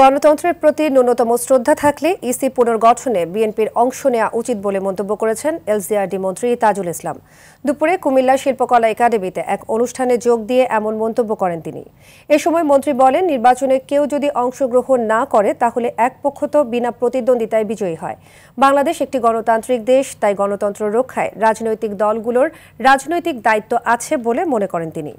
গণতন্ত্রের প্রতি ন্যূনতম শ্রদ্ধা থাকলে ইসি পুনর্গঠনে বিএনপির অংশ নেওয়া উচিত বলে মন্তব্য করেছেন এলসিআরডি মন্ত্রী তাজুল ইসলাম দুপুরে কুমিল্লা শিল্পকলা একাডেমিতে এক অনুষ্ঠানে যোগ দিয়ে এমন মন্তব্য করেন তিনি এ সময় মন্ত্রী বলেন নির্বাচনে কেউ যদি অংশগ্রহণ না করে তাহলে এক পক্ষ তো বিনা প্রতিদ্বন্দ্বিতায় বিজয়ী হয় বাংলাদেশ একটি গণতান্ত্রিক দেশ তাই গণতন্ত্র রক্ষায় রাজনৈতিক দলগুলোর রাজনৈতিক দায়িত্ব আছে বলে মনে করেন তিনি